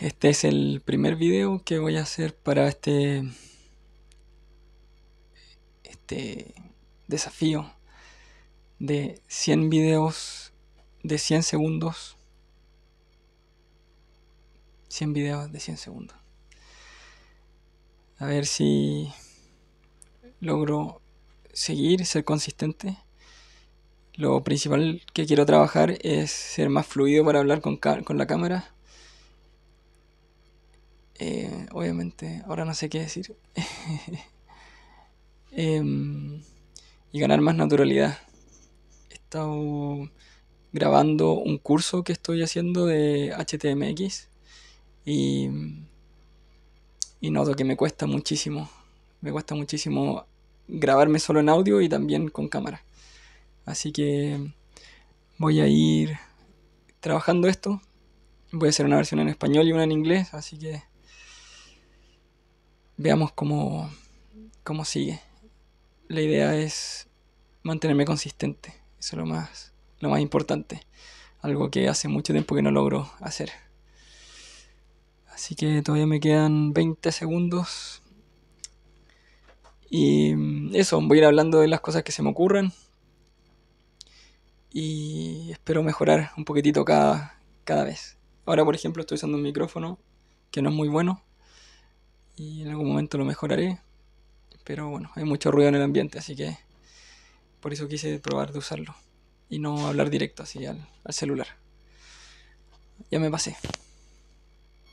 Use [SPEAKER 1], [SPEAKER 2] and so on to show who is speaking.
[SPEAKER 1] Este es el primer video que voy a hacer para este, este desafío de 100 videos de 100 segundos. 100 videos de 100 segundos. A ver si logro seguir, ser consistente. Lo principal que quiero trabajar es ser más fluido para hablar con, con la cámara eh, obviamente, ahora no sé qué decir. Em, y ganar más naturalidad. He estado grabando un curso que estoy haciendo de HTMX y noto que me cuesta muchísimo. Me cuesta muchísimo grabarme solo en audio y también con cámara. Así que voy a ir trabajando esto. Voy a hacer una versión en español y una en inglés, así que veamos cómo, sigue. La idea es mantenerme consistente, eso es lo más, lo más importante, algo que hace mucho tiempo que no logro hacer. Así que todavía me quedan 20 segundos. Y mm, eso, voy a ir hablando de las cosas que se me ocurran. Y espero mejorar un poquitito cada, cada vez. Ahora, por ejemplo, estoy usando un micrófono que no es muy bueno y en algún momento lo mejoraré. Pero bueno, hay mucho ruido en el ambiente, así que por eso quise probar de usarlo y no hablar directo así al, al celular. Ya me pasé.